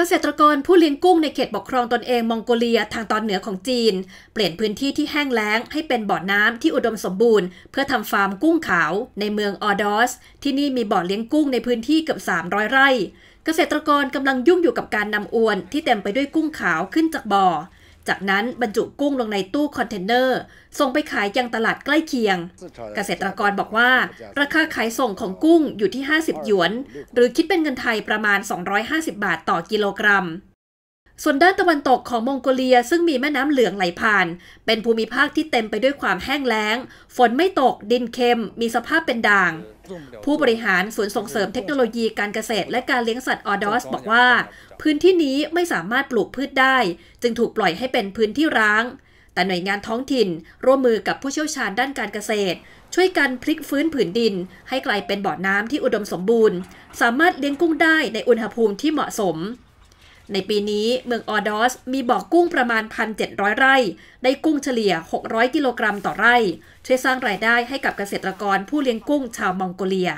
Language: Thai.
เกษตรกรผู้เลี้ยงกุ้งในเขตปกครองตนเองมองโกเลีย ทางตอนเหนือของจีน เปลี่ยนพื้นที่ที่แห้งแล้งให้เป็นบ่อน้ำที่อุดมสมบูรณ์ เพื่อทำฟาร์มกุ้งขาวในเมืองออดอสที่นี่มีบ่อเลี้ยงกุ้งในพื้นที่เกือบ 300 ไร่เกษตรกรกำลังยุ่งอยู่กับการนำอวนที่เต็มไปด้วยกุ้งขาวขึ้นจากบ่อจากนั้นบรรจุกุ้งลงในตู้คอนเทนเนอร์ส่งไปขายยังตลาดใกล้เคียง เกษตรกรบอกว่า ราคาขายส่งของกุ้งอยู่ที่ 50 หยวน หรือคิดเป็นเงินไทยประมาณ 250 บาทต่อกิโลกรัมส่วนด้านตะวันตกของมองโกเลีย ซึ่งมีแม่น้ำเหลืองไหลผ่าน เป็นภูมิภาคที่เต็มไปด้วยความแห้งแล้ง ฝนไม่ตกดินเค็ม มีสภาพเป็นด่าง ผู้บริหารศูนย์ส่งเสริมเทคโนโลยีการเกษตรและการเลี้ยงสัตว์ออดอสบอกว่า พื้นที่นี้ไม่สามารถปลูกพืชได้ จึงถูกปล่อยให้เป็นพื้นที่ร้าง แต่หน่วยงานท้องถิ่นร่วมมือกับผู้เชี่ยวชาญด้านการเกษตร ช่วยกันพลิกฟื้นผืนดิน ให้กลายเป็นบ่อน้ำที่อุดมสมบูรณ์ สามารถเลี้ยงกุ้งได้ในอุณหภูมิที่เหมาะสมในปีนี้เมืองออดอส มีบ่อกุ้งประมาณ 1,700 ไร่ ได้กุ้งเฉลี่ย 600 กิโลกรัมต่อไร่ ช่วยสร้างรายได้ให้กับเกษตรกรผู้เลี้ยงกุ้งชาวมองโกเลีย